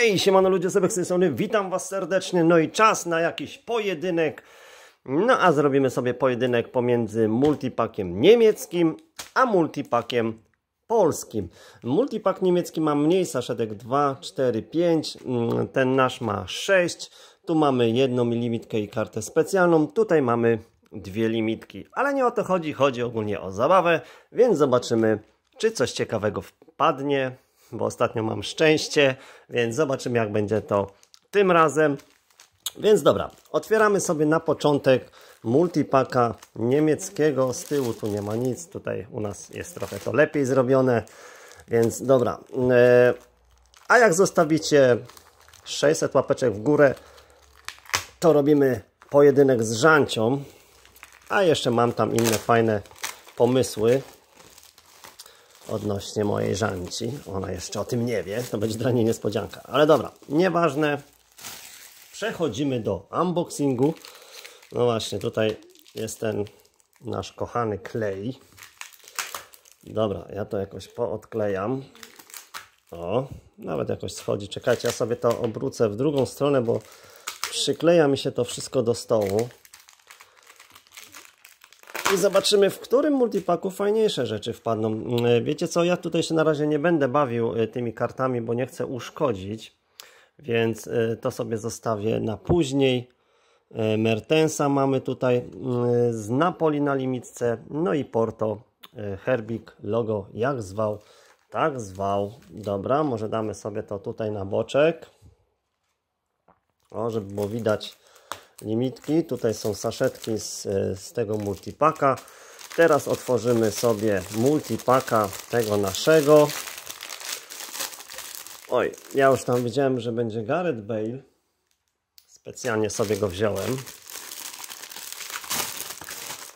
Hej, siemano ludzie, sobie z tej witam Was serdecznie, no i czas na jakiś pojedynek, no a zrobimy sobie pojedynek pomiędzy multipakiem niemieckim, a multipakiem polskim. Multipak niemiecki ma mniej saszetek 2, 4, 5, ten nasz ma 6, tu mamy jedną limitkę i kartę specjalną, tutaj mamy dwie limitki, ale nie o to chodzi, chodzi ogólnie o zabawę, więc zobaczymy, czy coś ciekawego wpadnie bo ostatnio mam szczęście, więc zobaczymy jak będzie to tym razem. Więc dobra, otwieramy sobie na początek multipaka niemieckiego. Z tyłu tu nie ma nic, tutaj u nas jest trochę to lepiej zrobione, więc dobra. E, a jak zostawicie 600 łapeczek w górę, to robimy pojedynek z żancią. A jeszcze mam tam inne fajne pomysły, odnośnie mojej Żanci. Ona jeszcze o tym nie wie, to będzie dla niej niespodzianka. Ale dobra, nieważne. Przechodzimy do unboxingu. No właśnie, tutaj jest ten nasz kochany klej. Dobra, ja to jakoś poodklejam. O, nawet jakoś schodzi. Czekajcie, ja sobie to obrócę w drugą stronę, bo przykleja mi się to wszystko do stołu i zobaczymy, w którym multipaku fajniejsze rzeczy wpadną. Mm, wiecie co, ja tutaj się na razie nie będę bawił e, tymi kartami, bo nie chcę uszkodzić, więc e, to sobie zostawię na później. E, Mertensa mamy tutaj mm, z Napoli na limitce, no i Porto, Herbik, logo jak zwał, tak zwał. Dobra, może damy sobie to tutaj na boczek. O, żeby było widać limitki. Tutaj są saszetki z, e, z tego multipaka. Teraz otworzymy sobie multipaka tego naszego. Oj, ja już tam widziałem, że będzie Gareth Bale. Specjalnie sobie go wziąłem.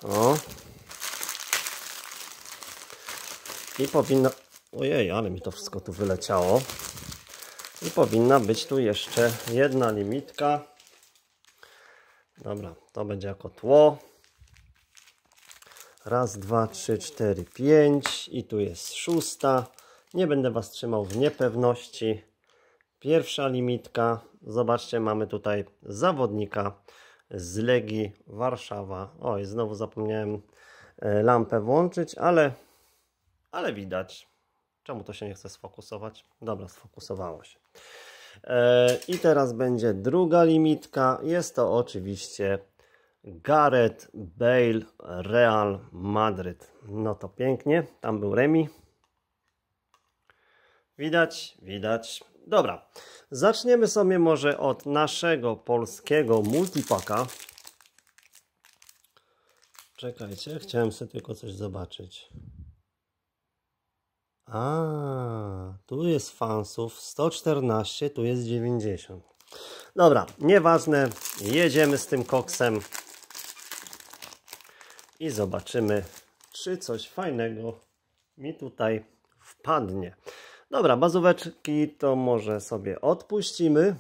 O. I powinna... Ojej, ale mi to wszystko tu wyleciało. I powinna być tu jeszcze jedna limitka. Dobra, to będzie jako tło. Raz, dwa, trzy, cztery, pięć. I tu jest szósta. Nie będę Was trzymał w niepewności. Pierwsza limitka. Zobaczcie, mamy tutaj zawodnika z Legii Warszawa. Oj, znowu zapomniałem e, lampę włączyć, ale, ale widać. Czemu to się nie chce sfokusować? Dobra, sfokusowało się. E, I teraz będzie druga limitka. Jest to oczywiście Gareth Bale Real Madrid. No to pięknie, tam był Remi. Widać, widać. Dobra, zaczniemy sobie może od naszego polskiego multipaka. Czekajcie, chciałem sobie tylko coś zobaczyć. A, tu jest fansów 114, tu jest 90. Dobra, nieważne, jedziemy z tym koksem i zobaczymy, czy coś fajnego mi tutaj wpadnie. Dobra, bazóweczki to może sobie odpuścimy.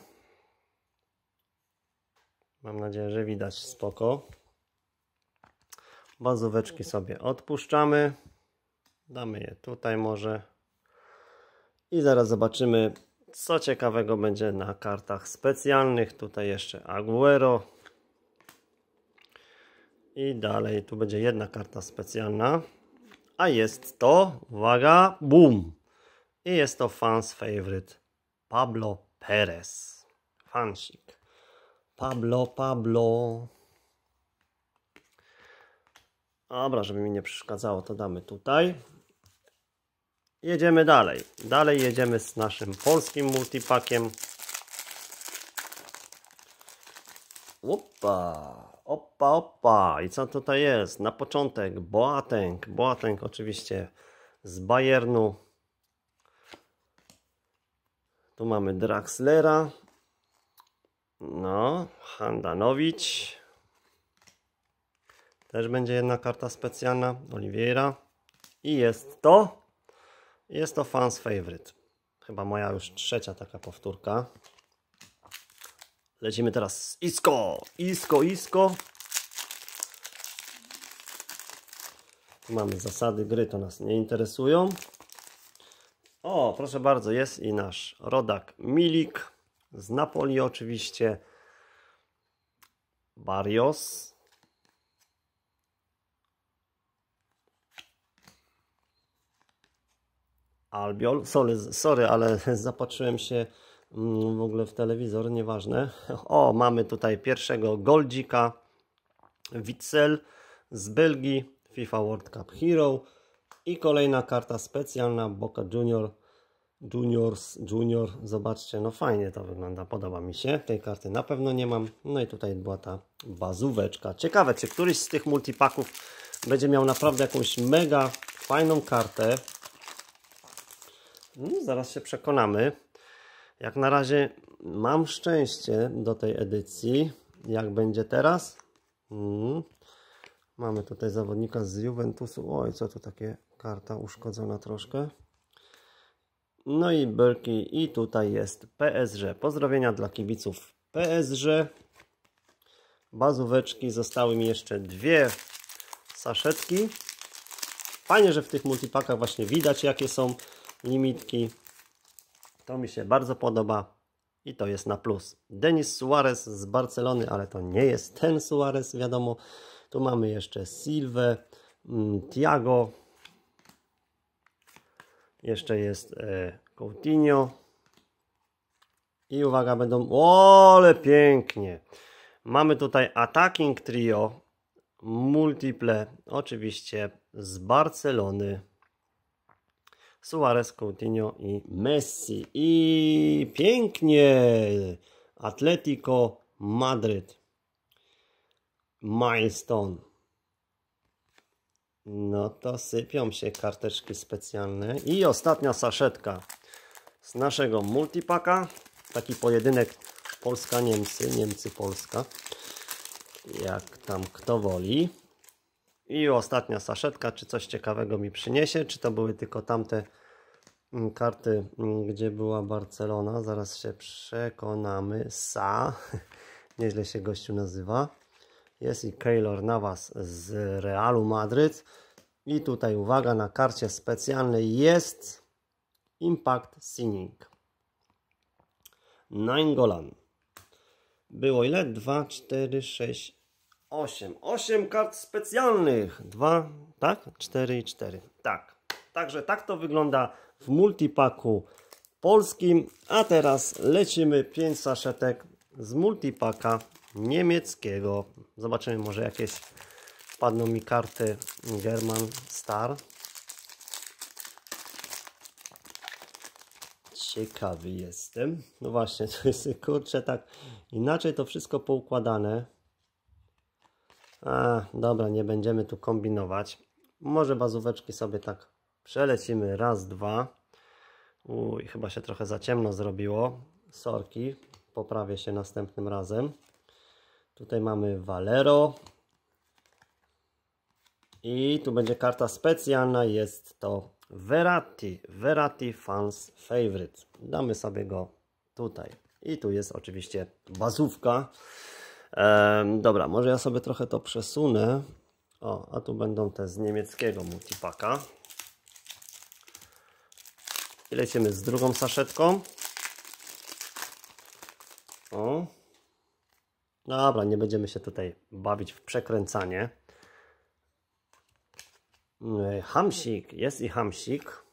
Mam nadzieję, że widać spoko. Bazóweczki sobie odpuszczamy. Damy je tutaj może. I zaraz zobaczymy, co ciekawego będzie na kartach specjalnych. Tutaj jeszcze Aguero. I dalej, tu będzie jedna karta specjalna. A jest to, uwaga, boom! I jest to fans favorite Pablo Perez. Fansik. Pablo, Pablo. Dobra, żeby mi nie przeszkadzało, to damy tutaj jedziemy dalej. Dalej jedziemy z naszym polskim multipakiem. Opa, opa, opa. I co tutaj jest? Na początek Boateng. Boateng oczywiście z Bayernu. Tu mamy Draxlera. No, Handanowicz. Też będzie jedna karta specjalna. Oliveira. I jest to... Jest to fans favorite. Chyba moja już trzecia taka powtórka. Lecimy teraz Isko! Isko, Isko! Tu mamy zasady gry, to nas nie interesują. O, proszę bardzo, jest i nasz rodak Milik. Z Napoli oczywiście. Barrios. Albiol. Sorry, sorry, ale zapatrzyłem się mm, w ogóle w telewizor, nieważne. O, mamy tutaj pierwszego Goldzika, Witzel z Belgii, FIFA World Cup Hero i kolejna karta specjalna Boca Junior Juniors, Junior, zobaczcie, no fajnie to wygląda, podoba mi się. Tej karty na pewno nie mam. No i tutaj była ta bazóweczka. Ciekawe, czy któryś z tych multipaków będzie miał naprawdę jakąś mega fajną kartę. No, zaraz się przekonamy. Jak na razie mam szczęście do tej edycji. Jak będzie teraz? Mm. Mamy tutaj zawodnika z Juventusu. Oj, co tu takie karta uszkodzona troszkę. No i belki i tutaj jest PSG. Pozdrowienia dla kibiców PSG. Bazóweczki. Zostały mi jeszcze dwie saszetki. Fajnie, że w tych multipakach właśnie widać jakie są limitki. To mi się bardzo podoba i to jest na plus. Denis Suarez z Barcelony, ale to nie jest ten Suarez, wiadomo. Tu mamy jeszcze Silve, mm, Tiago, jeszcze jest e, Coutinho i uwaga, będą... O, ale pięknie! Mamy tutaj Attacking Trio, Multiple, oczywiście z Barcelony. Suarez, Coutinho i Messi. I pięknie! Atletico Madryt. Milestone. No to sypią się karteczki specjalne. I ostatnia saszetka z naszego multipaka. Taki pojedynek Polska-Niemcy, Niemcy-Polska. Jak tam kto woli. I ostatnia saszetka, czy coś ciekawego mi przyniesie, czy to były tylko tamte mm, karty, mm, gdzie była Barcelona. Zaraz się przekonamy. Sa, nieźle się gościu nazywa. Jest i Keylor Navas z Realu Madryt. I tutaj uwaga, na karcie specjalnej jest Impact Sinning. Nine Golan. Było ile? 2, 4, 6, 8. 8 kart specjalnych. 2, tak? 4 i 4. Tak. Także tak to wygląda w multipaku polskim. A teraz lecimy 5 saszetek z multipaka niemieckiego. Zobaczymy może jakieś padną mi karty German Star. Ciekawy jestem. No właśnie, to jest kurczę tak inaczej to wszystko poukładane. A, dobra, nie będziemy tu kombinować. Może bazóweczki sobie tak przelecimy raz, dwa. Uj, chyba się trochę za ciemno zrobiło. Sorki, poprawię się następnym razem. Tutaj mamy Valero. I tu będzie karta specjalna, jest to Verati, Verati Fans Favorite. Damy sobie go tutaj. I tu jest oczywiście bazówka dobra, może ja sobie trochę to przesunę. O, a tu będą te z niemieckiego multipaka. I lecimy z drugą saszetką. O. Dobra, nie będziemy się tutaj bawić w przekręcanie. E, hamsik, jest i hamsik.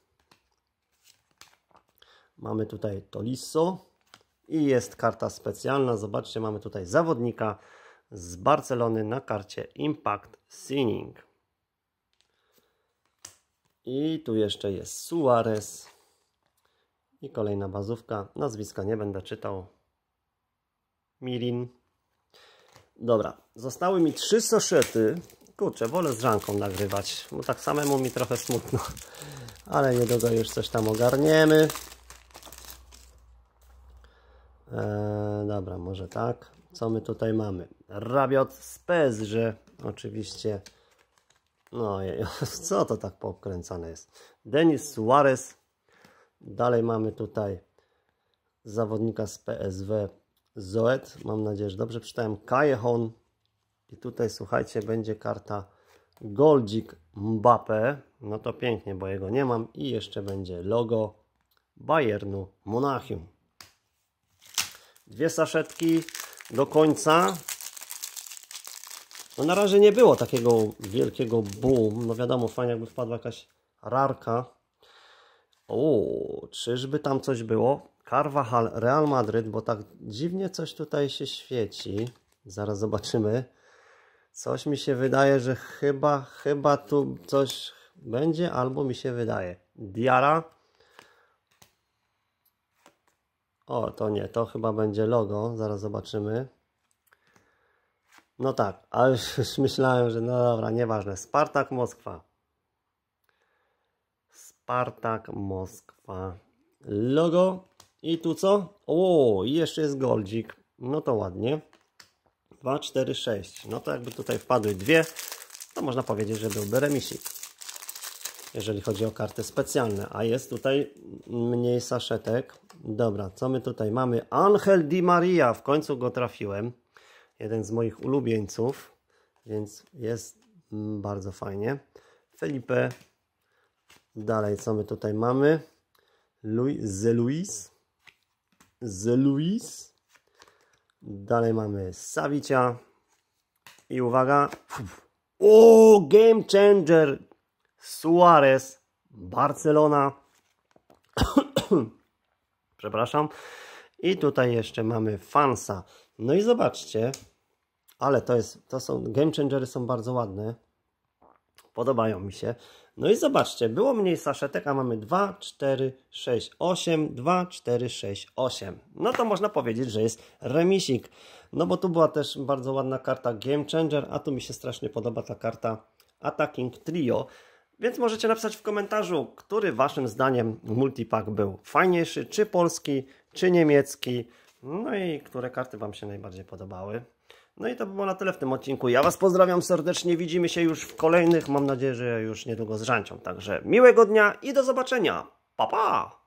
Mamy tutaj to liso i jest karta specjalna. Zobaczcie, mamy tutaj zawodnika z Barcelony na karcie Impact Signing. I tu jeszcze jest Suarez. I kolejna bazówka. Nazwiska nie będę czytał. Mirin. Dobra, zostały mi trzy soszety. Kurczę, wolę z ranką nagrywać, bo tak samemu mi trochę smutno. Ale niedługo już coś tam ogarniemy. Eee, dobra, może tak. Co my tutaj mamy? Rabiot z że oczywiście. No, co to tak pokręcane jest? Denis Suarez. Dalej mamy tutaj zawodnika z PSW Zoet. Mam nadzieję, że dobrze przeczytałem. Kajehon. I tutaj, słuchajcie, będzie karta Goldzik Mbappe. No to pięknie, bo jego nie mam. I jeszcze będzie logo Bayernu Monachium. Dwie saszetki do końca. No na razie nie było takiego wielkiego boom. No wiadomo, fajnie jakby wpadła jakaś rarka. O, czyżby tam coś było? Carvajal, Real Madryt, bo tak dziwnie coś tutaj się świeci. Zaraz zobaczymy. Coś mi się wydaje, że chyba, chyba tu coś będzie, albo mi się wydaje. Diara, O, to nie, to chyba będzie logo, zaraz zobaczymy. No tak, a już, już myślałem, że no dobra, nieważne. Spartak Moskwa. Spartak Moskwa. Logo. I tu co? O, jeszcze jest goldzik. No to ładnie. 2, 4, 6. No to jakby tutaj wpadły dwie, to można powiedzieć, że byłby remisik jeżeli chodzi o karty specjalne. A jest tutaj mniej saszetek. Dobra, co my tutaj mamy? Angel Di Maria, w końcu go trafiłem. Jeden z moich ulubieńców, więc jest bardzo fajnie. Felipe, dalej co my tutaj mamy? Louis, The Luis, The Luis. Dalej mamy Savicia. I uwaga. O, Game Changer! Suarez, Barcelona. Przepraszam. I tutaj jeszcze mamy Fansa. No i zobaczcie, ale to jest, to są, game changery są bardzo ładne. Podobają mi się. No i zobaczcie, było mniej saszetek, a mamy 2, 4, 6, 8, 2, 4, 6, 8. No to można powiedzieć, że jest remisik. No bo tu była też bardzo ładna karta Game Changer, a tu mi się strasznie podoba ta karta Attacking Trio. Więc możecie napisać w komentarzu, który waszym zdaniem multipack był fajniejszy, czy polski, czy niemiecki, no i które karty wam się najbardziej podobały. No i to było na tyle w tym odcinku. Ja was pozdrawiam serdecznie, widzimy się już w kolejnych, mam nadzieję, że już niedługo z Żancią. Także miłego dnia i do zobaczenia. Pa, pa!